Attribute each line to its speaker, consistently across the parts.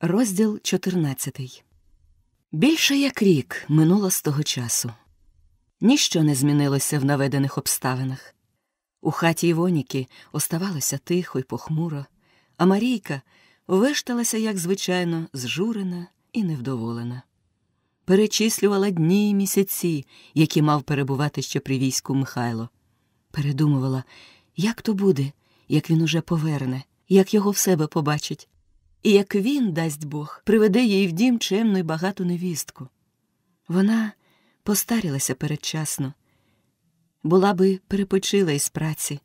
Speaker 1: Розділ 14 Більше як рік минуло з того часу. Ніщо не змінилося в наведених обставинах. У хаті Івоніки оставалося тихо й похмуро, а Марійка вишталася, як звичайно, зжурена і невдоволена. Перечислювала дні й місяці, які мав перебувати ще при війську Михайло. Передумувала, як то буде, як він уже поверне, як його в себе побачить і як він, дасть Бог, приведе їй в дім чемну й багату невістку. Вона постарілася передчасно, була би перепочила із праці,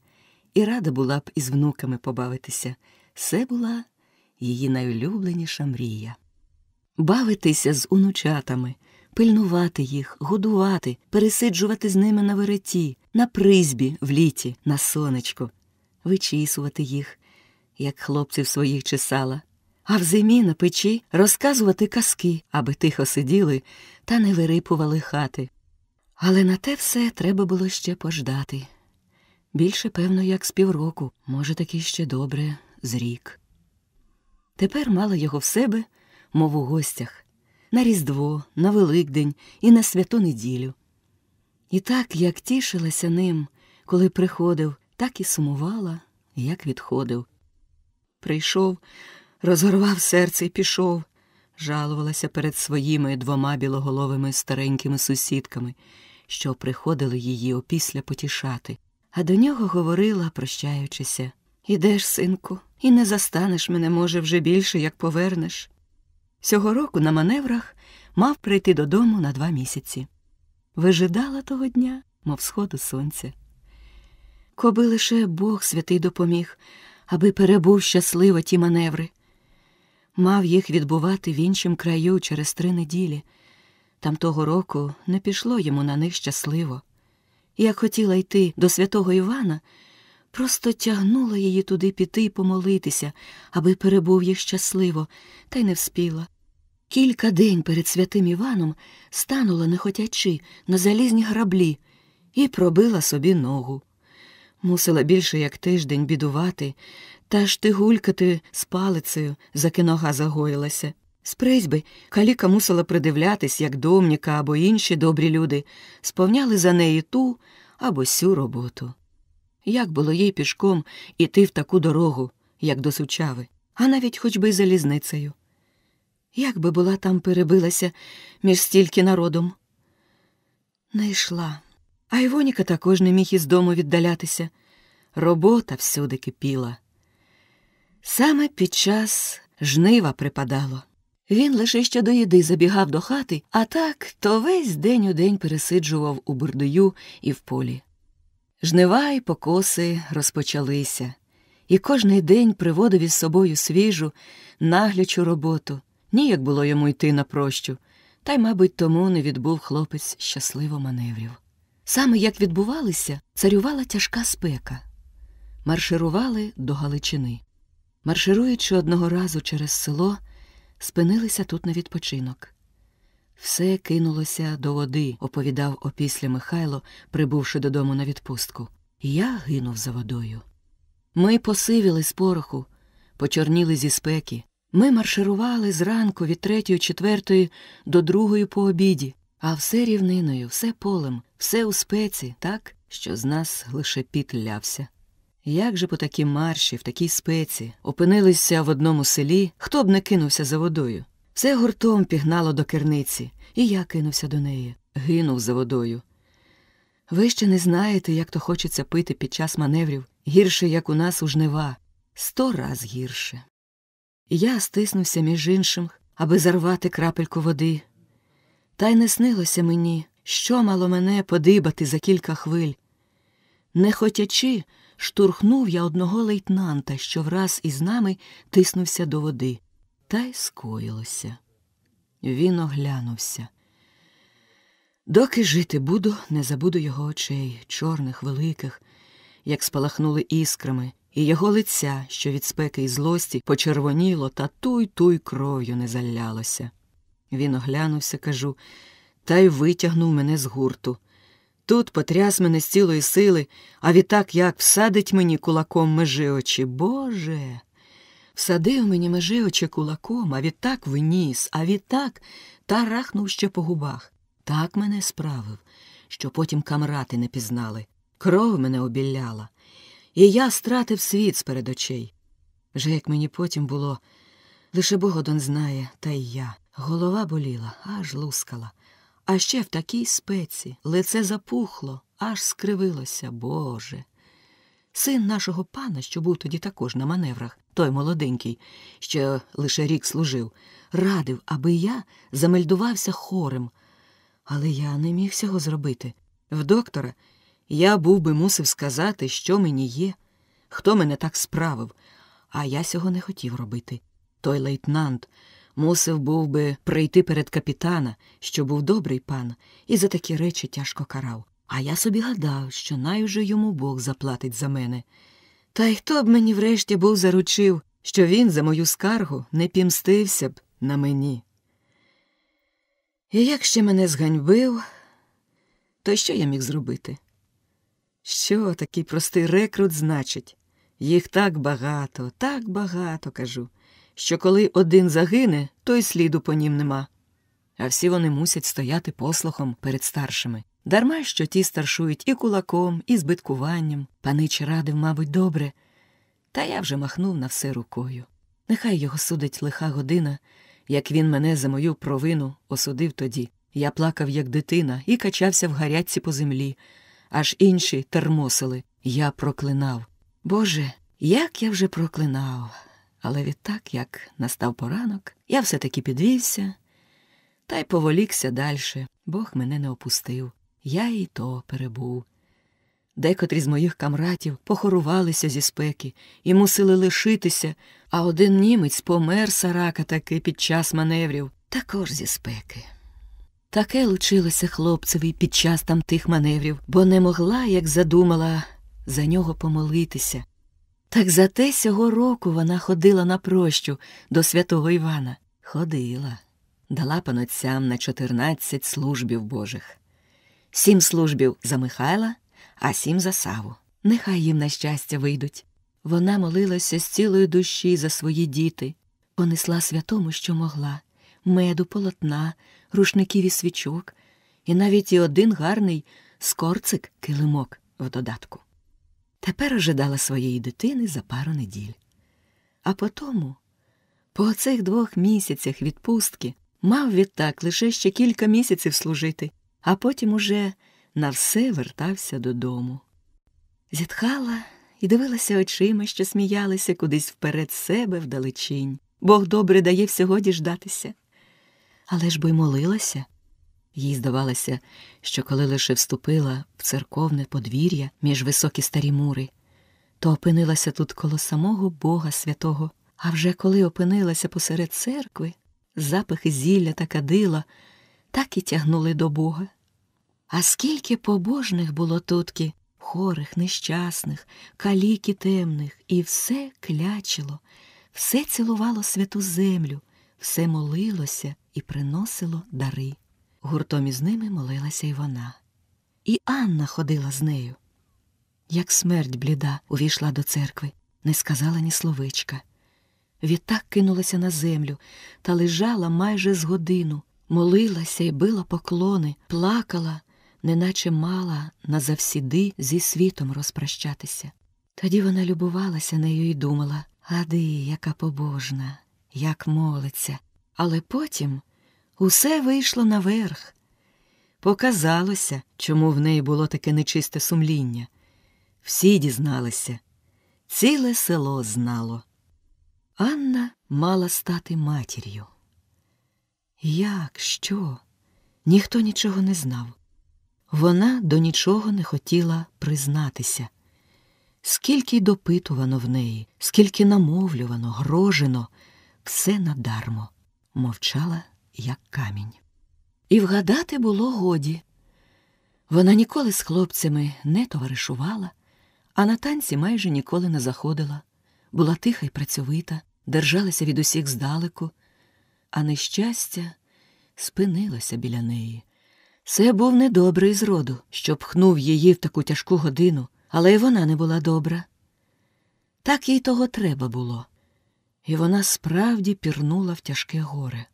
Speaker 1: і рада була б із внуками побавитися. Це була її найулюбленіша мрія. Бавитися з онучатами, пильнувати їх, годувати, пересиджувати з ними на вереті, на призбі в літі, на сонечку, вичісувати їх, як хлопців своїх чесала, а в зимі на печі розказувати казки, аби тихо сиділи та не вирипували хати. Але на те все треба було ще пождати. Більше, певно, як з півроку, може, таки ще добре з рік. Тепер мала його в себе, мов у гостях, на Різдво, на Великдень і на святу неділю. І так, як тішилася ним, коли приходив, так і сумувала, як відходив. Прийшов, розорвав серце і пішов, жалувалася перед своїми двома білоголовими старенькими сусідками, що приходили її опісля потішати, а до нього говорила, прощаючися Ідеш, синку, і не застанеш мене, може, вже більше, як повернеш. Цього року на маневрах мав прийти додому на два місяці. Вижидала того дня, мов сходу сонця. Коби лише Бог святий допоміг, аби перебув щасливо ті маневри мав їх відбувати в іншому краю через три неділі. Там того року не пішло йому на них щасливо. Як хотіла йти до святого Івана, просто тягнула її туди піти і помолитися, аби перебув їх щасливо, та й не вспіла. Кілька день перед святим Іваном станула, нехотячи, на залізні граблі і пробила собі ногу. Мусила більше як тиждень бідувати та ж ти гулькати з палицею, за кинога загоїлася. З призьби каліка мусила придивлятись, як домніка або інші добрі люди сповняли за неї ту або сю роботу. Як було їй пішком іти в таку дорогу, як до сучави, а навіть хоч би й залізницею. Як би була там перебилася між стільки народом? Не йшла, а Івоніка також не міг із дому віддалятися. Робота всюди кипіла. Саме під час жнива припадало. Він лише ще до їди забігав до хати, а так то весь день у день пересиджував у бурдою і в полі. Жнива й покоси розпочалися, і кожний день приводив із собою свіжу, наглячу роботу. Ніяк було йому йти на прощу, та й, мабуть, тому не відбув хлопець щасливо маневрів. Саме як відбувалися, царювала тяжка спека. Марширували до Галичини. Маршируючи одного разу через село, спинилися тут на відпочинок. Все кинулося до води, оповідав опісля Михайло, прибувши додому на відпустку. Я гинув за водою. Ми посивіли з пороху, почорніли зі спеки. Ми марширували зранку від третьої, четвертої до другої по обіді, а все рівниною, все полем, все у спеці, так, що з нас лише пітлявся. Як же по такій марші, в такій спеці, опинилися в одному селі, хто б не кинувся за водою? Все гуртом пігнало до керниці, і я кинувся до неї, гинув за водою. Ви ще не знаєте, як то хочеться пити під час маневрів, гірше, як у нас у жнива, сто раз гірше. Я стиснувся між іншим, аби зарвати крапельку води. Та й не снилося мені, що мало мене подибати за кілька хвиль. Не хотячи, Штурхнув я одного лейтнанта, що враз із нами тиснувся до води, та й скоїлося. Він оглянувся. Доки жити буду, не забуду його очей, чорних, великих, як спалахнули іскрами, і його лиця, що від спеки і злості почервоніло та туй туй кров'ю не залялося. Він оглянувся, кажу, та й витягнув мене з гурту. Тут потряс мене з цілої сили, а відтак як всадить мені кулаком межи очі, Боже. Всадив мені межи очі кулаком, а відтак виніс, а відтак та рахнув ще по губах. Так мене справив, що потім камрати не пізнали. Кров мене обіляла. І я стратив світ з перед очей. Вже як мені потім було, лише Богодон знає, та й я. Голова боліла, аж лускала. А ще в такій спеці лице запухло, аж скривилося, Боже. Син нашого пана, що був тоді також на маневрах, той молоденький, що лише рік служив, радив, аби я замельдувався хорем. Але я не міг цього зробити. В доктора я був би мусив сказати, що мені є, хто мене так справив, а я цього не хотів робити. Той лейтенант, мусив був би прийти перед капітана, що був добрий пан, і за такі речі тяжко карав. А я собі гадав, що най уже йому Бог заплатить за мене. Та й хто б мені врешті був заручив, що він за мою скаргу не пімстився б на мені. І як ще мене зганьбив, то що я міг зробити? Що такий простий рекрут значить? Їх так багато, так багато, кажу що коли один загине, то й сліду по нім нема. А всі вони мусять стояти послухом перед старшими. Дарма що ті старшують і кулаком, і збиткуванням. Панич радив, мабуть, добре. Та я вже махнув на все рукою. Нехай його судить лиха година, як він мене за мою провину осудив тоді. Я плакав, як дитина, і качався в гарячці по землі, аж інші термосили. Я проклинав. Боже, як я вже проклинав. Але відтак, як настав поранок, я все таки підвівся та й поволікся далі. Бог мене не опустив, я і то перебув. Декотрі з моїх камратів похорувалися зі спеки і мусили лишитися, а один німець помер сарака таки під час маневрів, також зі спеки. Таке лучилося хлопцеві під час там тих маневрів, бо не могла, як задумала, за нього помолитися, так зате сього року вона ходила на прощу до святого Івана. Ходила, дала панотцям на чотирнадцять службів божих, сім службів за Михайла, а сім за Саву. Нехай їм на щастя вийдуть. Вона молилася з цілої душі за свої діти, понесла святому, що могла, меду, полотна, рушників і свічок, і навіть і один гарний скорцик килимок в додатку тепер ожидала своєї дитини за пару неділь. А потому, по оцих двох місяцях відпустки, мав відтак лише ще кілька місяців служити, а потім уже на все вертався додому. Зітхала і дивилася очима, що сміялися кудись вперед себе вдалечінь. Бог добре дає всього діждатися. Але ж бо й молилася, їй здавалося, що коли лише вступила в церковне подвір'я між високі старі мури, то опинилася тут коло самого Бога святого. А вже коли опинилася посеред церкви, запахи зілля та кадила так і тягнули до Бога. А скільки побожних було тутки, хорих, нещасних, калік і темних, і все клячило, все цілувало святу землю, все молилося і приносило дари. Гуртом із ними молилася й вона. І Анна ходила з нею. Як смерть бліда, увійшла до церкви, не сказала ні словечка. Відтак кинулася на землю та лежала майже з годину, молилася й била поклони, плакала, неначе мала назавсіди зі світом розпрощатися. Тоді вона любувалася нею і думала гади, яка побожна, як молиться. Але потім Усе вийшло наверх. Показалося, чому в неї було таке нечисте сумління. Всі дізналися, ціле село знало. Анна мала стати матір'ю. Як, що? Ніхто нічого не знав. Вона до нічого не хотіла признатися. Скільки й допитувано в неї, скільки намовлювано, грожено, все надармо мовчала як камінь. І вгадати було годі. Вона ніколи з хлопцями не товаришувала, а на танці майже ніколи не заходила. Була тиха й працьовита, держалася від усіх здалеку, а нещастя спинилося біля неї. Це був недобрий зроду, що пхнув її в таку тяжку годину, але й вона не була добра. Так їй того треба було, і вона справді пірнула в тяжке горе.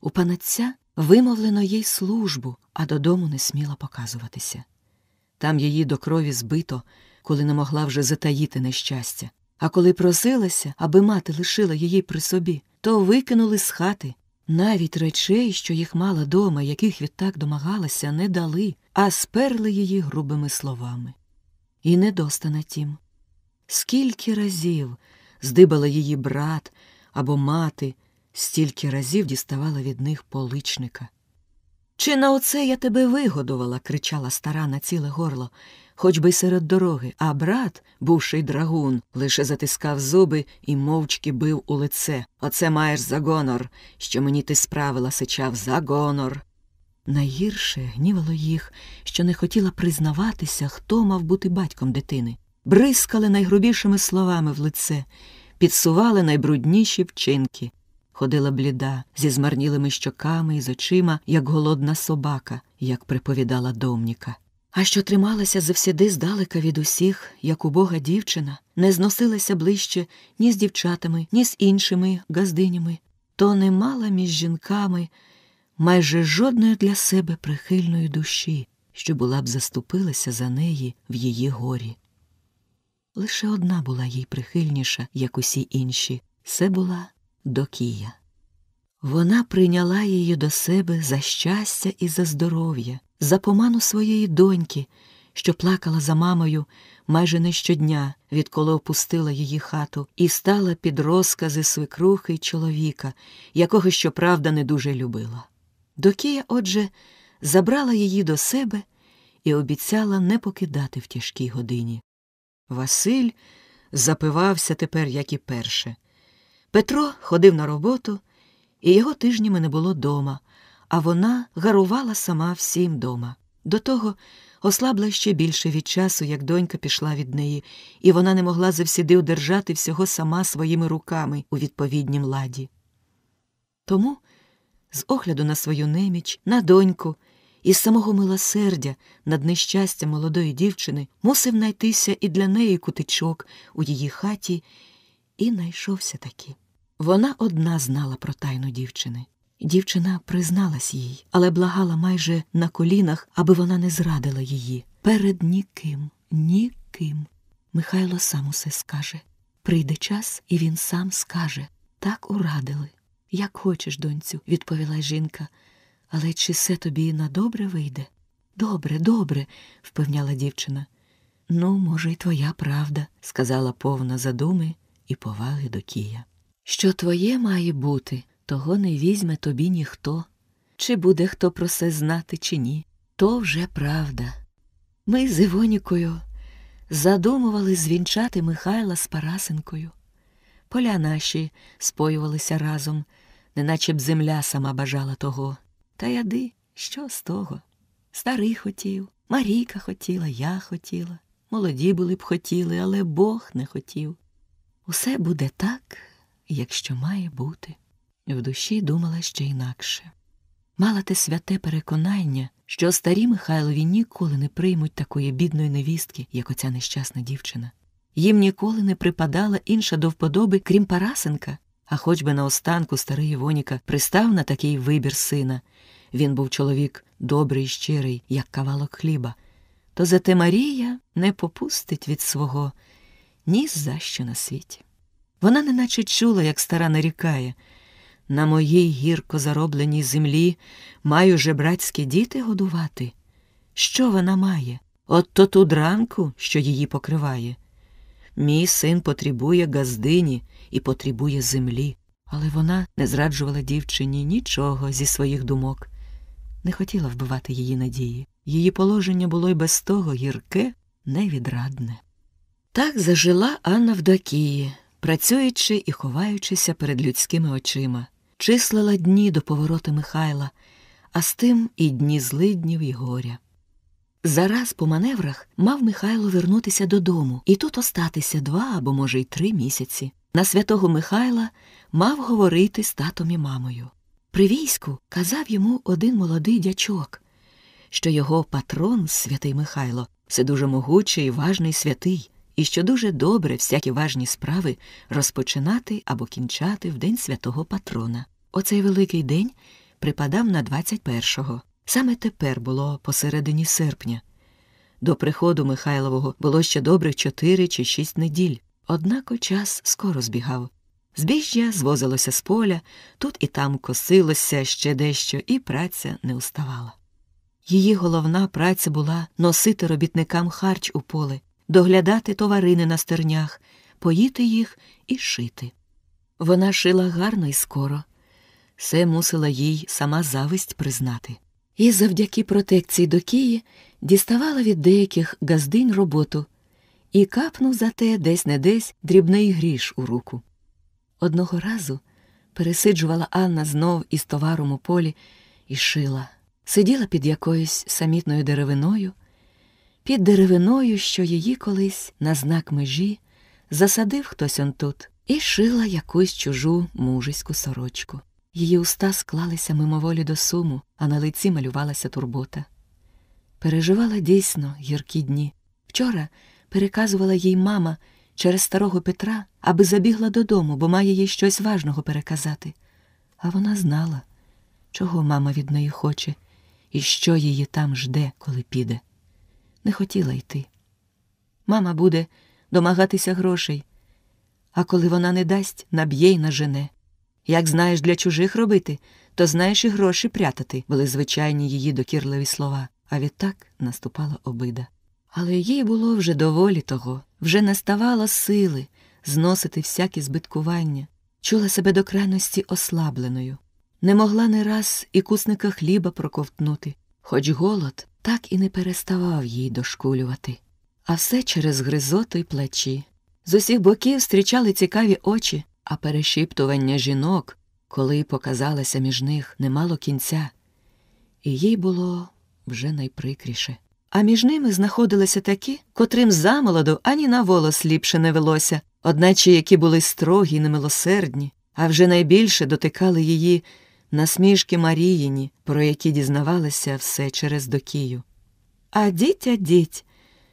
Speaker 1: У панаця вимовлено їй службу, а додому не сміла показуватися. Там її до крові збито, коли не могла вже затаїти нещастя. А коли просилася, аби мати лишила її при собі, то викинули з хати. Навіть речей, що їх мала дома, яких відтак домагалася, не дали, а сперли її грубими словами. І не достана тім. Скільки разів здибала її брат або мати стільки разів діставала від них поличника. Чи на оце я тебе вигодувала? кричала стара на ціле горло, хоч би серед дороги, а брат, бувший драгун, лише затискав зуби і мовчки бив у лице. Оце маєш за гонор, що мені ти справила, сичав за гонор. Найгірше гнівало їх, що не хотіла признаватися, хто мав бути батьком дитини. Бризкали найгрубішими словами в лице, підсували найбрудніші вчинки ходила бліда, зі змарнілими щоками і з очима, як голодна собака, як приповідала домніка. А що трималася завсіди здалека від усіх, як убога дівчина, не зносилася ближче ні з дівчатами, ні з іншими газдинями, то не мала між жінками майже жодної для себе прихильної душі, що була б заступилася за неї в її горі. Лише одна була їй прихильніша, як усі інші це була до Вона прийняла її до себе за щастя і за здоров'я, за поману своєї доньки, що плакала за мамою майже не щодня, відколи опустила її хату, і стала під розкази свекрухи й чоловіка, якого, щоправда, не дуже любила. Докія, отже, забрала її до себе і обіцяла не покидати в тяжкій годині. Василь запивався тепер, як і перше. Петро ходив на роботу, і його тижнями не було дома, а вона гарувала сама всім дома. До того ослабла ще більше від часу, як донька пішла від неї, і вона не могла завсіди удержати всього сама своїми руками у відповіднім ладі. Тому, з огляду на свою неміч, на доньку і з самого милосердя над нещастям молодої дівчини мусив найтися і для неї кутичок у її хаті, і найшовся таки. Вона одна знала про тайну дівчини. Дівчина призналась їй, але благала майже на колінах, аби вона не зрадила її. Перед ніким, ніким. Михайло сам усе скаже. Прийде час, і він сам скаже так урадили. Як хочеш, донцю, відповіла жінка, але чи все тобі на добре вийде? Добре, добре, впевняла дівчина. Ну, може, й твоя правда, сказала повна задуми і поваги до Кія. Що твоє має бути, того не візьме тобі ніхто. Чи буде хто про це знати, чи ні, то вже правда. Ми з Івонікою задумували звінчати Михайла з Парасенкою. Поля наші споювалися разом, неначе б земля сама бажала того. Та яди, що з того? Старий хотів, Марійка хотіла, я хотіла. Молоді були б хотіли, але Бог не хотів. Усе буде так якщо має бути. В душі думала ще інакше. Мала те святе переконання, що старі Михайлові ніколи не приймуть такої бідної невістки, як оця нещасна дівчина. Їм ніколи не припадала інша до вподоби, крім Парасенка, а хоч би наостанку старий Івоніка пристав на такий вибір сина. Він був чоловік добрий і щирий, як кавалок хліба. То зате Марія не попустить від свого ні за що на світі. Вона неначе чула, як стара нарікає на моїй гірко заробленій землі маю жебрацькі діти годувати. Що вона має? От то ту дранку, що її покриває. Мій син потребує газдині і потребує землі, але вона не зраджувала дівчині нічого зі своїх думок, не хотіла вбивати її надії. Її положення було й без того гірке, невідрадне. Так зажила Анна вдокії працюючи і ховаючися перед людськими очима, числила дні до повороту Михайла, а з тим і дні злиднів і горя. Зараз по маневрах мав Михайло вернутися додому і тут остатися два або, може, й три місяці. На святого Михайла мав говорити з татом і мамою. При війську казав йому один молодий дячок, що його патрон, святий Михайло, все дуже могучий і важний святий, і що дуже добре всякі важні справи розпочинати або кінчати в день святого патрона. Оцей великий день припадав на 21-го. Саме тепер було посередині серпня. До приходу Михайлового було ще добрих чотири чи шість неділь, однако час скоро збігав. Збіжжя звозилося з поля, тут і там косилося ще дещо, і праця не уставала. Її головна праця була носити робітникам харч у поле, доглядати товарини на стернях, поїти їх і шити. Вона шила гарно і скоро. Все мусила їй сама зависть признати. І завдяки протекції до Кії діставала від деяких газдинь роботу і капнув за те десь не десь дрібний гріш у руку. Одного разу пересиджувала Анна знов із товаром у полі і шила, сиділа під якоюсь самітною деревиною під деревиною, що її колись на знак межі засадив хтось он тут і шила якусь чужу мужиську сорочку. Її уста склалися мимоволі до суму, а на лиці малювалася турбота. Переживала дійсно гіркі дні. Вчора переказувала їй мама через старого Петра, аби забігла додому, бо має їй щось важного переказати. А вона знала, чого мама від неї хоче і що її там жде, коли піде не хотіла йти. Мама буде домагатися грошей, а коли вона не дасть, наб'є й нажене. Як знаєш для чужих робити, то знаєш і гроші прятати, були звичайні її докірливі слова, а відтак наступала обида. Але їй було вже доволі того, вже не ставало сили зносити всякі збиткування, чула себе до крайності ослабленою, не могла не раз і кусника хліба проковтнути, хоч голод так і не переставав їй дошкулювати. А все через гризоту й плачі. З усіх боків зустрічали цікаві очі, а перешіптування жінок, коли показалося між них, немало кінця, і їй було вже найприкріше. А між ними знаходилися такі, котрим замолоду ані на волос ліпше не велося, одначе які були строгі й немилосердні, а вже найбільше дотикали її насмішки Маріїні, про які дізнавалася все через Докію. А дітя діть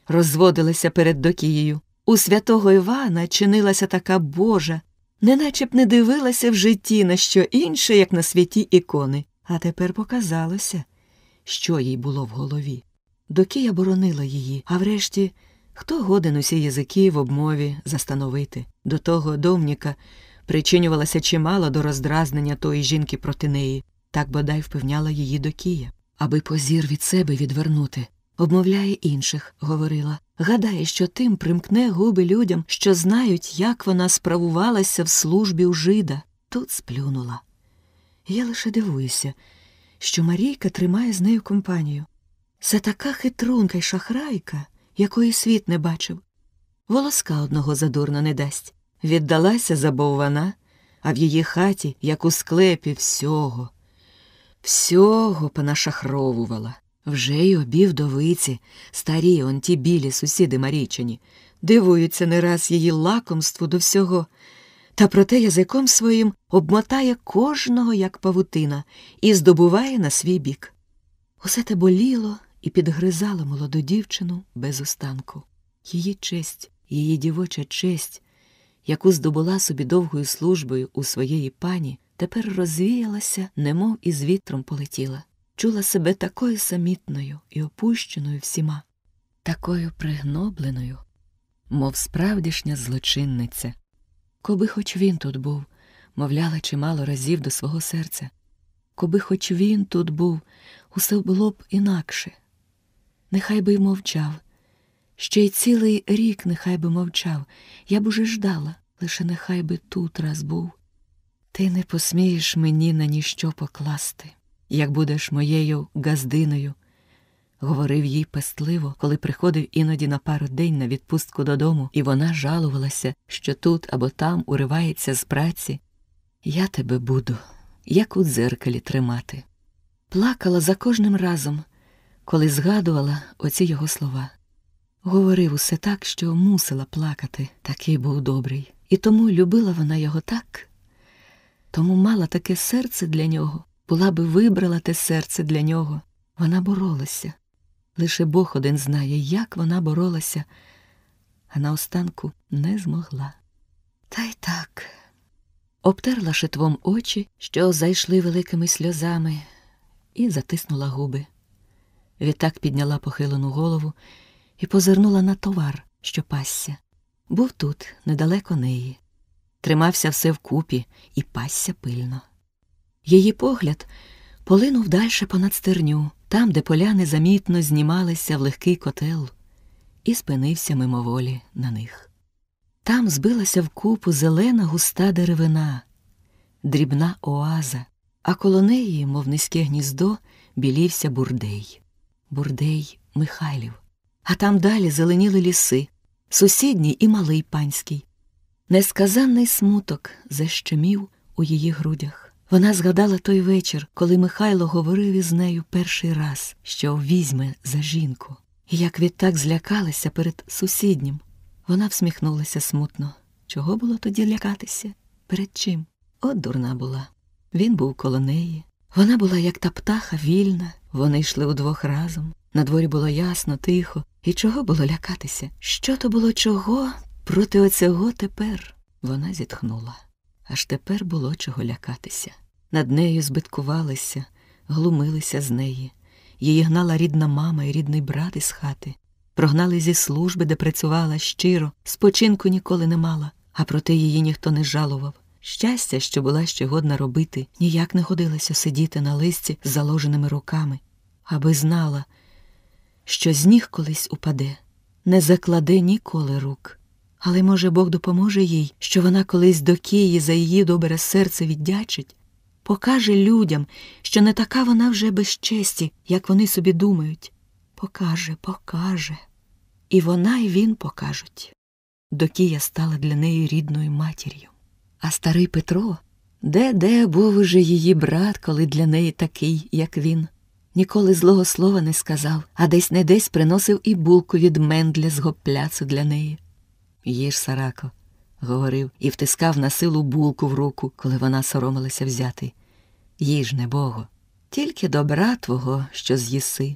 Speaker 1: розводилася перед Докією. У святого Івана чинилася така Божа, неначе б не дивилася в житті на що інше, як на святі ікони. А тепер показалося, що їй було в голові. Докія боронила її, а врешті хто годен усі язики в обмові застановити. До того домніка, причинювалася чимало до роздразнення тої жінки проти неї, так бодай впевняла її докія. Аби позір від себе відвернути, обмовляє інших, говорила. Гадає, що тим примкне губи людям, що знають, як вона справувалася в службі у жида, тут сплюнула. Я лише дивуюся, що Марійка тримає з нею компанію. Це така хитрунка й шахрайка, якої світ не бачив. Волоска одного задурно не дасть віддалася забоввана, а в її хаті, як у склепі, всього, всього понашахровувала. Вже й обів довиці, старі он ті білі сусіди Марійчині, дивуються не раз її лакомству до всього, та проте язиком своїм обмотає кожного, як павутина, і здобуває на свій бік. Усе те боліло і підгризало молоду дівчину без останку. Її честь, її дівоча честь яку здобула собі довгою службою у своєї пані, тепер розвіялася, немов із вітром полетіла, чула себе такою самітною і опущеною всіма, такою пригнобленою, мов справдішня злочинниця. Коби хоч він тут був, мовляла чимало разів до свого серця. Коби хоч він тут був, усе було б інакше. Нехай би й мовчав, Ще й цілий рік нехай би мовчав, я б уже ждала, лише нехай би тут раз був. Ти не посмієш мені на ніщо покласти, як будеш моєю газдиною, говорив їй пестливо, коли приходив іноді на пару день на відпустку додому, і вона жалувалася, що тут або там уривається з праці. Я тебе буду, як у дзеркалі тримати. Плакала за кожним разом, коли згадувала оці його слова. Говорив усе так, що мусила плакати, такий був добрий. І тому любила вона його так, тому мала таке серце для нього, була би вибрала те серце для нього. Вона боролася. Лише Бог один знає, як вона боролася, а наостанку не змогла. Та й так. Обтерла шитвом очі, що зайшли великими сльозами, і затиснула губи. Відтак підняла похилену голову і позирнула на товар, що пасся. Був тут, недалеко неї. Тримався все вкупі і пасся пильно. Її погляд полинув дальше понад стерню, там, де поля незамітно знімалися в легкий котел, і спинився мимоволі на них. Там збилася вкупу зелена густа деревина, дрібна оаза, а коло неї, мов низьке гніздо, білівся бурдей. Бурдей Михайлів а там далі зеленіли ліси, сусідній і малий панський. Несказанний смуток защемів у її грудях. Вона згадала той вечір, коли Михайло говорив із нею перший раз, що візьме за жінку, і як відтак злякалася перед сусіднім. Вона всміхнулася смутно. Чого було тоді лякатися? Перед чим? От дурна була. Він був коло неї. Вона була, як та птаха, вільна. Вони йшли удвох разом. На дворі було ясно, тихо, і чого було лякатися? Що то було чого проти оцього тепер? Вона зітхнула. Аж тепер було чого лякатися. Над нею збиткувалися, глумилися з неї. Її гнала рідна мама і рідний брат із хати. Прогнали зі служби, де працювала щиро, спочинку ніколи не мала, а проте її ніхто не жалував. Щастя, що була ще годна робити, ніяк не годилося сидіти на листі з заложеними руками, аби знала, що з ніг колись упаде, не закладе ніколи рук. Але, може, Бог допоможе їй, що вона колись до Кії за її добре серце віддячить, покаже людям, що не така вона вже без честі, як вони собі думають. Покаже, покаже. І вона, і він покажуть. Докія стала для неї рідною матір'ю. А старий Петро де де був уже її брат, коли для неї такий, як він ніколи злого слова не сказав, а десь не десь приносив і булку від мендля з гопляцу для неї. Їж, Сарако, говорив і втискав на силу булку в руку, коли вона соромилася взяти. Їж, не Богу, тільки добра твого, що з'їси.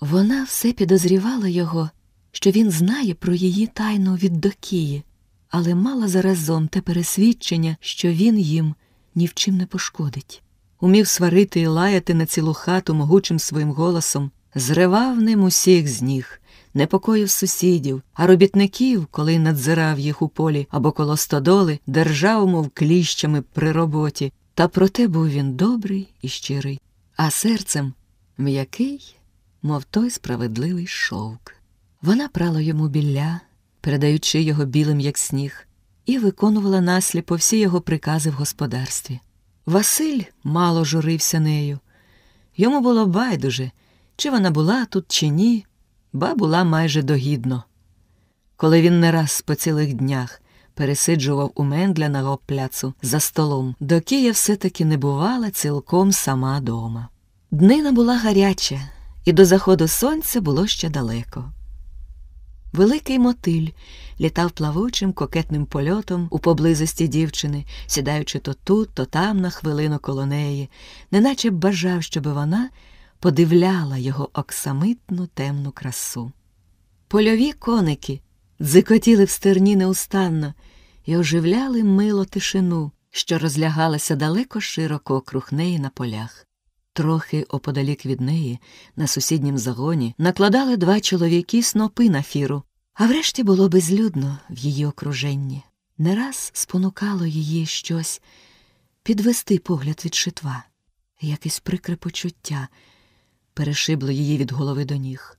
Speaker 1: Вона все підозрівала його, що він знає про її тайну від докії, але мала заразом те пересвідчення, що він їм ні в чим не пошкодить умів сварити і лаяти на цілу хату могучим своїм голосом, зривав ним усіх з ніг, непокоїв сусідів, а робітників, коли надзирав їх у полі або коло стодоли, держав, мов кліщами при роботі. Та проте був він добрий і щирий, а серцем м'який, мов той справедливий шовк. Вона прала йому білля, передаючи його білим, як сніг, і виконувала насліпо всі його прикази в господарстві. Василь мало журився нею. Йому було байдуже, чи вона була тут, чи ні, ба була майже догідно. Коли він не раз по цілих днях пересиджував у Мендляного пляцу за столом, до Кія все-таки не бувала цілком сама дома. Днина була гаряча, і до заходу сонця було ще далеко. Великий мотиль літав плавучим кокетним польотом у поблизості дівчини, сідаючи то тут, то там на хвилину коло неї, неначе бажав, щоб вона подивляла його оксамитну темну красу. Польові коники дзикотіли в стерні неустанно і оживляли мило тишину, що розлягалася далеко широко округ неї на полях. Трохи оподалік від неї, на сусіднім загоні, накладали два чоловіки снопи на фіру, а врешті було безлюдно в її окруженні. Не раз спонукало її щось підвести погляд від шитва, якесь прикре почуття перешибло її від голови до ніг.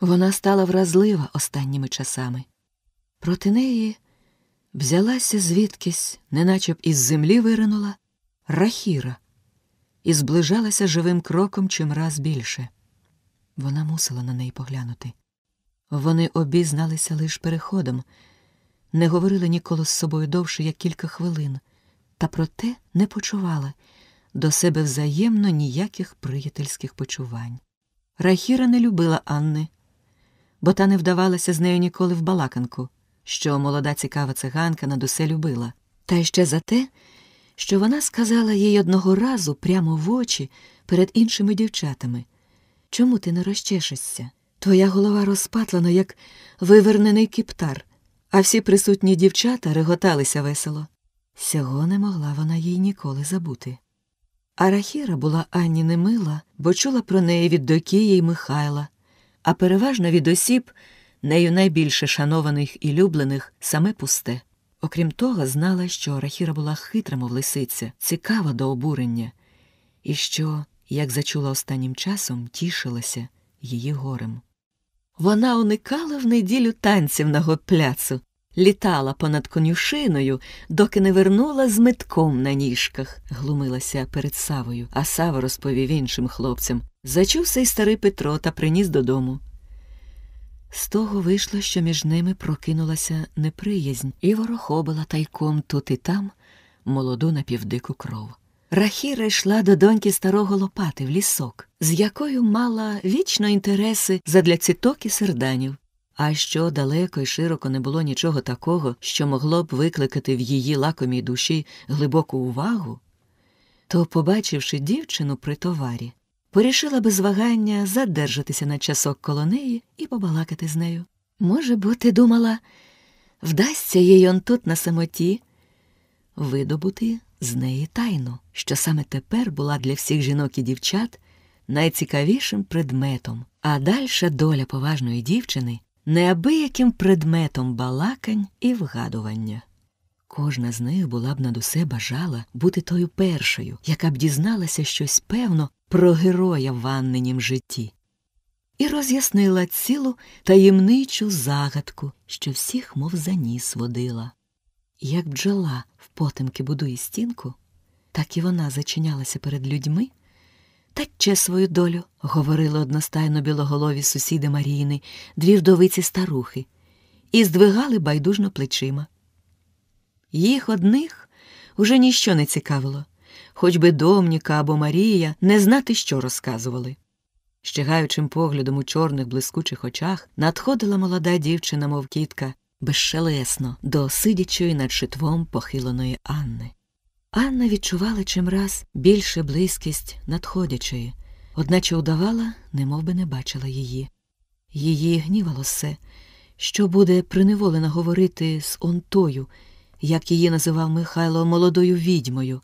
Speaker 1: Вона стала вразлива останніми часами. Проти неї взялася звідкись, неначе б із землі виринула, рахіра і зближалася живим кроком чимраз більше. Вона мусила на неї поглянути. Вони обі зналися лише переходом, не говорили ніколи з собою довше, як кілька хвилин, та проте не почувала до себе взаємно ніяких приятельських почувань. Рахіра не любила Анни, бо та не вдавалася з нею ніколи в балаканку, що молода цікава циганка над усе любила, та ще за те, що вона сказала їй одного разу прямо в очі перед іншими дівчатами Чому ти не розчешешся? Твоя голова розпатлана, як вивернений кіптар, а всі присутні дівчата реготалися весело. Сього не могла вона їй ніколи забути. Арахіра була Анні немила, бо чула про неї від докії й Михайла, а переважно від осіб, нею найбільше шанованих і люблених саме пусте. Окрім того, знала, що Рахіра була хитра, мов лисиця, цікава до обурення, і що, як зачула останнім часом, тішилася її горем. Вона уникала в неділю танців на готпляцу, літала понад конюшиною, доки не вернула з метком на ніжках, глумилася перед Савою, а Сава розповів іншим хлопцям. Зачув сей старий Петро та приніс додому. З того вийшло, що між ними прокинулася неприязнь і ворохобила тайком тут і там молоду напівдику кров. Рахіра йшла до доньки старого Лопати в лісок, з якою мала вічно інтереси задля ціток і серданів. А що далеко і широко не було нічого такого, що могло б викликати в її лакомій душі глибоку увагу, то, побачивши дівчину при товарі, порішила без вагання задержатися на часок коло неї і побалакати з нею. Може бути, думала, вдасться їй он тут на самоті видобути з неї тайну, що саме тепер була для всіх жінок і дівчат найцікавішим предметом, а дальша доля поважної дівчини неабияким предметом балакань і вгадування. Кожна з них була б над усе бажала бути тою першою, яка б дізналася щось певно про героя в ванненім житті, і роз'яснила цілу таємничу загадку, що всіх, мов за ніс водила. Як бджола в потемки будує стінку, так і вона зачинялася перед людьми та че свою долю, говорили одностайно білоголові сусіди Маріїни, дві вдовиці старухи, і здвигали байдужно плечима. Їх одних уже ніщо не цікавило, хоч би Домніка або Марія не знати, що розказували. Щигаючим поглядом у чорних блискучих очах надходила молода дівчина, мов кітка, безшелесно, до сидячої над шитвом похиленої Анни. Анна відчувала чимраз більше близькість надходячої, одначе удавала, немов би не бачила її. Її гнівало все, що буде приневолено говорити з онтою як її називав Михайло, молодою відьмою,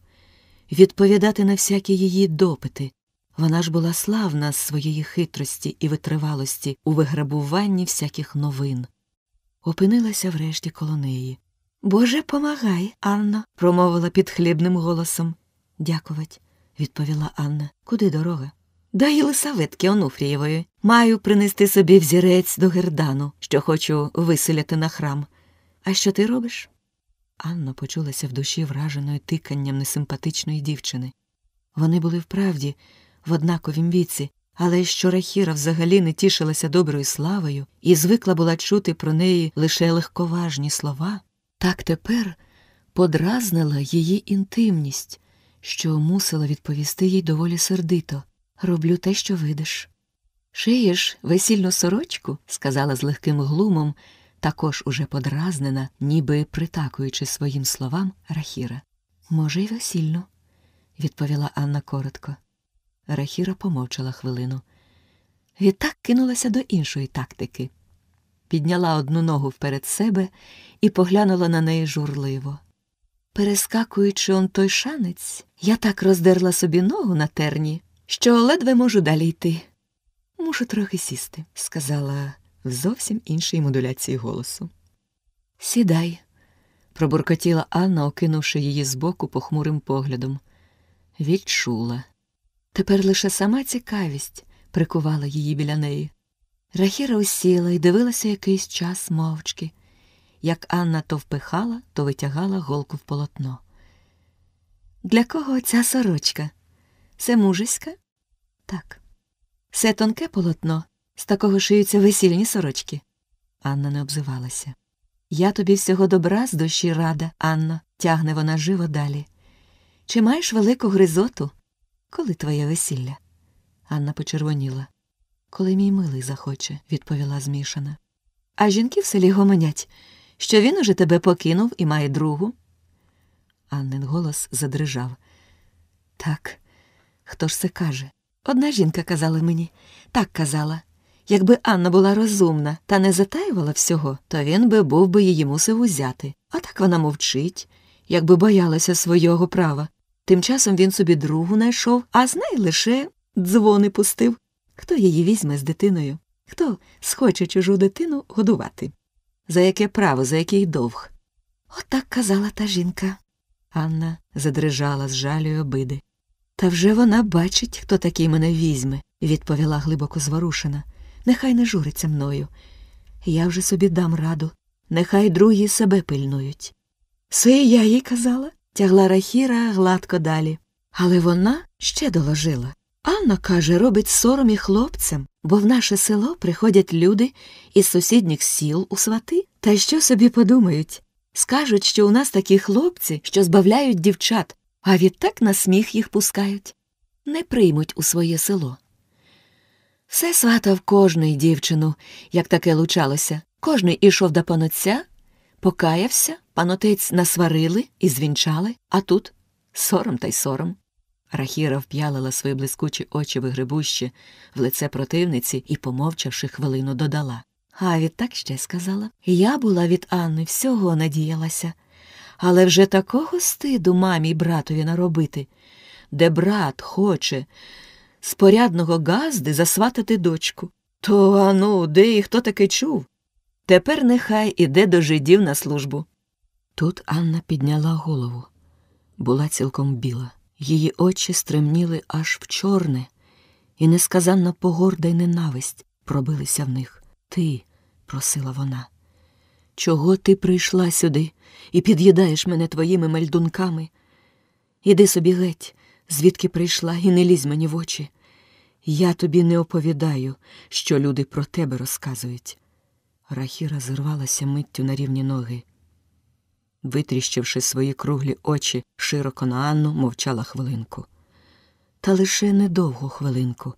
Speaker 1: відповідати на всякі її допити. Вона ж була славна з своєї хитрості і витривалості у виграбуванні всяких новин. Опинилася врешті коло неї. Боже, помагай, Анна, промовила під хлібним голосом. Дякувать, відповіла Анна. Куди дорога? Дай лисаветки Онуфрієвої. Маю принести собі взірець до гердану, що хочу виселяти на храм. А що ти робиш? Анна почулася в душі враженою тиканням несимпатичної дівчини. Вони були вправді в однаковім віці, але що Рахіра взагалі не тішилася доброю славою і звикла була чути про неї лише легковажні слова, так тепер подразнила її інтимність, що мусила відповісти їй доволі сердито роблю те, що видиш. Шиєш весільну сорочку, сказала з легким глумом також уже подразнена, ніби притакуючи своїм словам Рахіра. Може, й весільно, відповіла Анна коротко. Рахіра помовчала хвилину. Відтак кинулася до іншої тактики. Підняла одну ногу вперед себе і поглянула на неї журливо. Перескакуючи он той шанець, я так роздерла собі ногу на терні, що ледве можу далі йти. Мушу трохи сісти, сказала в зовсім іншій модуляції голосу. Сідай, пробуркотіла Анна, окинувши її збоку похмурим поглядом. Відчула. Тепер лише сама цікавість прикувала її біля неї. Рахіра усіла і дивилася якийсь час мовчки, як Анна то впихала, то витягала голку в полотно. Для кого ця сорочка? Це мужеська? Так. Це тонке полотно з такого шиються весільні сорочки. Анна не обзивалася. Я тобі всього добра з душі рада, Анна, тягне вона живо далі. Чи маєш велику гризоту? Коли твоє весілля? Анна почервоніла. Коли мій милий захоче, відповіла змішана. А жінки в селі гомонять, що він уже тебе покинув і має другу. Аннин голос задрижав. Так, хто ж це каже? Одна жінка казала мені, так казала. Якби Анна була розумна та не затаювала всього, то він би був би її мусив узяти. А так вона мовчить, якби боялася свого права. Тим часом він собі другу знайшов, а з неї лише дзвони пустив. Хто її візьме з дитиною? Хто схоче чужу дитину годувати? За яке право, за який довг? Отак казала та жінка. Анна задрижала з жалю обиди. Та вже вона бачить, хто такий мене візьме, відповіла глибоко зворушена нехай не журиться мною. Я вже собі дам раду, нехай другі себе пильнують. Все я їй казала, тягла рахіра гладко далі. Але вона ще доложила. Анна, каже, робить сором і хлопцям, бо в наше село приходять люди із сусідніх сіл у свати. Та що собі подумають? Скажуть, що у нас такі хлопці, що збавляють дівчат, а відтак на сміх їх пускають. Не приймуть у своє село. Все сватав кожний дівчину, як таке лучалося. Кожний ішов до панотця, покаявся, панотець насварили і звінчали, а тут сором та й сором. Рахіра вп'ялила свої блискучі очі вигребуще в лице противниці і, помовчавши хвилину, додала. А відтак ще сказала Я була від Анни, всього надіялася, але вже такого стиду мамі й братові наробити, де брат хоче. З порядного газди засватати дочку. То ану, де і хто таки чув? Тепер нехай іде до жидів на службу. Тут Анна підняла голову. Була цілком біла. Її очі стремніли аж в чорне, і несказанна погорда й ненависть пробилися в них. Ти, просила вона, чого ти прийшла сюди і під'їдаєш мене твоїми мельдунками? Іди собі геть, звідки прийшла, і не лізь мені в очі. Я тобі не оповідаю, що люди про тебе розказують. Рахіра зірвалася миттю на рівні ноги. Витріщивши свої круглі очі широко на Анну, мовчала хвилинку. Та лише недовго хвилинку.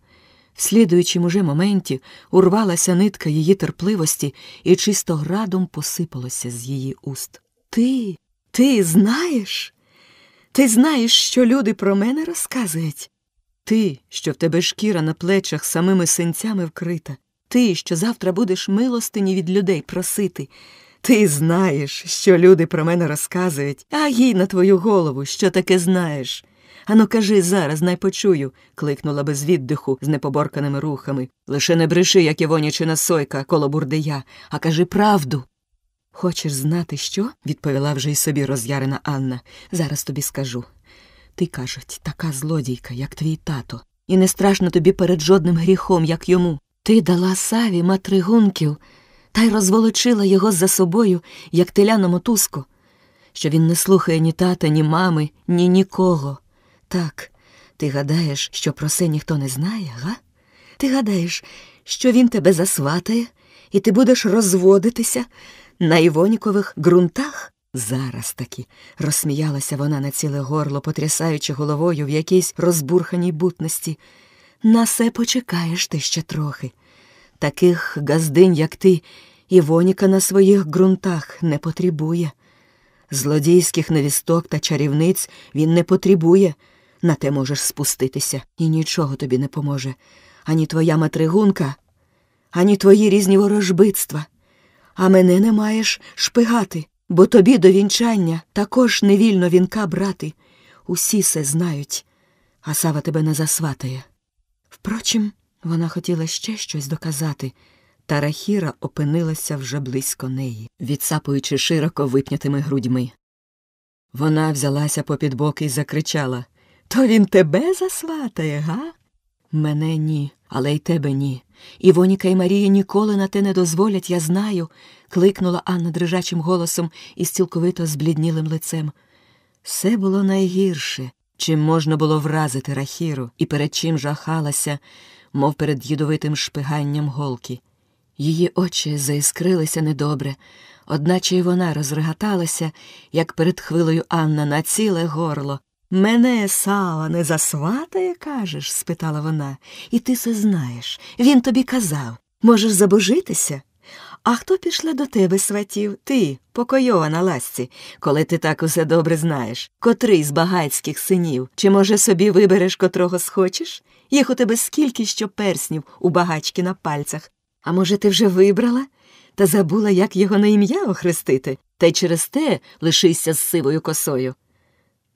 Speaker 1: В слідуючому же моменті урвалася нитка її терпливості і чисто градом посипалося з її уст. Ти, ти знаєш? Ти знаєш, що люди про мене розказують? Ти, що в тебе шкіра на плечах самими синцями вкрита, ти, що завтра будеш милостині від людей просити. Ти знаєш, що люди про мене розказують, а їй на твою голову, що таке знаєш. Ану, кажи зараз, найпочую, кликнула без віддиху з непоборканими рухами. Лише не бреши, як Івонічина сойка коло бурдия, а кажи правду. Хочеш знати, що? відповіла вже й собі роз'ярена Анна. Зараз тобі скажу. Ти кажуть, така злодійка, як твій тато, і не страшно тобі перед жодним гріхом, як йому. Ти дала саві матригунків та й розволочила його за собою, як теляно мотузку, що він не слухає ні тата, ні мами, ні нікого. Так, ти гадаєш, що про це ніхто не знає, га? Ти гадаєш, що він тебе засватає, і ти будеш розводитися на Івонікових ґрунтах? Зараз таки розсміялася вона на ціле горло, потрясаючи головою в якійсь розбурханій бутності. На се почекаєш ти ще трохи. Таких газдинь, як ти, Івоніка на своїх ґрунтах не потребує. Злодійських невісток та чарівниць він не потребує, на те можеш спуститися, і нічого тобі не поможе. Ані твоя матригунка, ані твої різні ворожбитства а мене не маєш шпигати, бо тобі до вінчання також невільно вінка брати. Усі це знають, а Сава тебе не засватає. Впрочем, вона хотіла ще щось доказати, та Рахіра опинилася вже близько неї, відсапуючи широко випнятими грудьми. Вона взялася попід боки і закричала То він тебе засватає, га? Мене ні. Але й тебе ні. Івоніка і Марія ніколи на те не дозволять, я знаю, кликнула Анна дрижачим голосом і цілковито збліднілим лицем. Все було найгірше, чим можна було вразити рахіру і перед чим жахалася, мов перед їдовитим шпиганням голки. Її очі заіскрилися недобре, одначе й вона розрегаталася, як перед хвилею Анна на ціле горло. Мене сава не засватає, кажеш? спитала вона, і ти це знаєш. Він тобі казав можеш забожитися? А хто пішла до тебе сватів? Ти, покойована ласці, коли ти так усе добре знаєш, котрий з багацьких синів, чи, може, собі вибереш котрого схочеш? Їх у тебе скільки що перснів у багачки на пальцях. А може, ти вже вибрала? Та забула, як його на ім'я охрестити, та й через те лишися з сивою косою.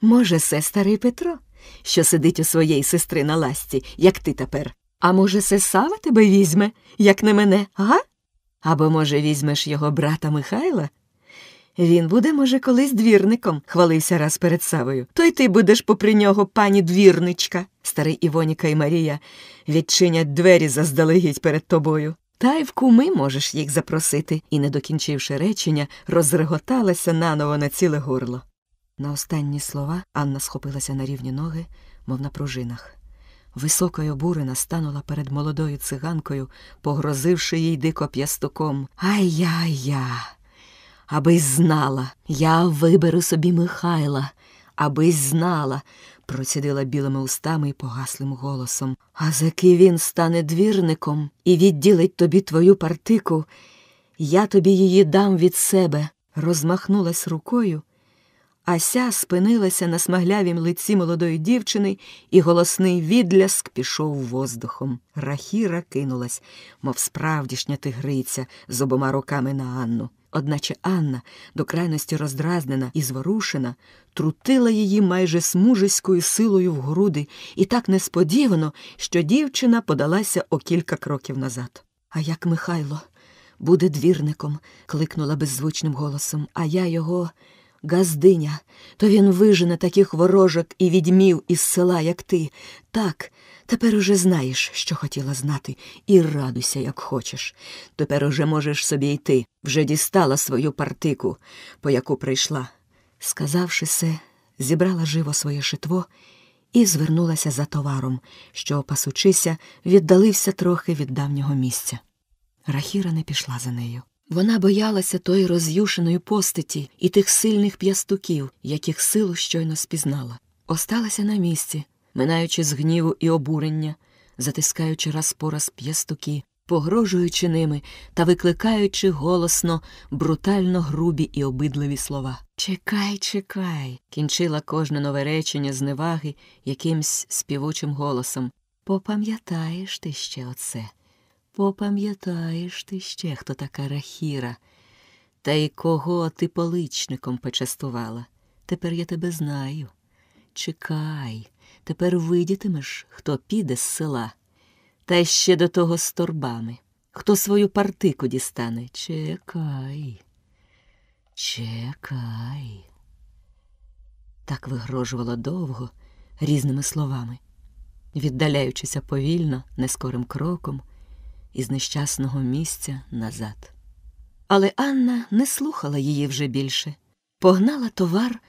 Speaker 1: Може, се старий Петро, що сидить у своєї сестри на ласці, як ти тепер, а може, се Сава тебе візьме, як не мене, га? Або, може, візьмеш його брата Михайла? Він буде, може, колись двірником, хвалився раз перед Савою. То й ти будеш попри нього, пані двірничка. Старий Івоніка і Марія відчинять двері заздалегідь перед тобою. Та й в куми можеш їх запросити. І, не докінчивши речення, розреготалася наново на ціле горло. На останні слова Анна схопилася на рівні ноги, мов на пружинах. Висока й обурена станула перед молодою циганкою, погрозивши їй дико п'ястуком. Ай-я-я, аби знала, я виберу собі Михайла, аби знала, процідила білими устами і погаслим голосом. А заки він стане двірником і відділить тобі твою партику, я тобі її дам від себе. Розмахнулась рукою. Ася спинилася на смаглявім лиці молодої дівчини, і голосний відляск пішов воздухом. Рахіра кинулась, мов справдішня тигриця з обома руками на Анну. Одначе Анна, до крайності роздразнена і зворушена, трутила її майже смужеською силою в груди, і так несподівано, що дівчина подалася о кілька кроків назад. А як Михайло буде двірником, кликнула беззвучним голосом, а я його. Газдиня, то він вижене таких ворожок і відьмів із села, як ти. Так, тепер уже знаєш, що хотіла знати, і радуйся, як хочеш. Тепер уже можеш собі йти, вже дістала свою партику, по яку прийшла. Сказавши се, зібрала живо своє шитво і звернулася за товаром, що, пасучися, віддалився трохи від давнього місця. Рахіра не пішла за нею. Вона боялася тої роз'юшеної постаті і тих сильних п'ястуків, яких силу щойно спізнала. Осталася на місці, минаючи з гніву і обурення, затискаючи раз по раз п'ястуки, погрожуючи ними та викликаючи голосно, брутально грубі і обидливі слова. Чекай, чекай, кінчила кожне нове речення зневаги якимсь співучим голосом. Попам'ятаєш ти ще оце. Попам'ятаєш ти ще, хто така рахіра, та й кого ти поличником почастувала. Тепер я тебе знаю. Чекай, тепер видітимеш, хто піде з села, та ще до того з торбами, хто свою партику дістане. Чекай, чекай. Так вигрожувала довго різними словами, віддаляючися повільно, нескорим кроком із нещасного місця назад. Але Анна не слухала її вже більше, погнала товар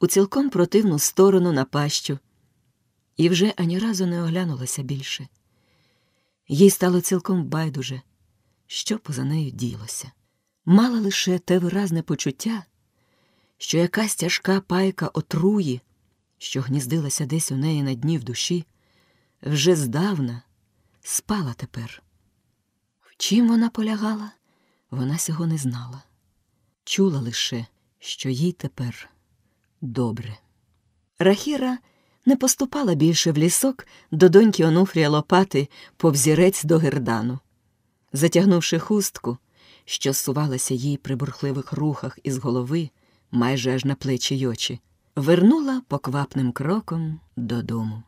Speaker 1: у цілком противну сторону на пащу і вже ані разу не оглянулася більше. Їй стало цілком байдуже, що поза нею ділося. Мала лише те виразне почуття, що якась тяжка пайка отруї, що гніздилася десь у неї на дні в душі, вже здавна спала тепер чим вона полягала, вона цього не знала. Чула лише, що їй тепер добре. Рахіра не поступала більше в лісок до доньки Онуфрія Лопати повзірець до гердану. Затягнувши хустку, що сувалася їй при бурхливих рухах із голови, майже аж на плечі й очі, вернула поквапним кроком додому.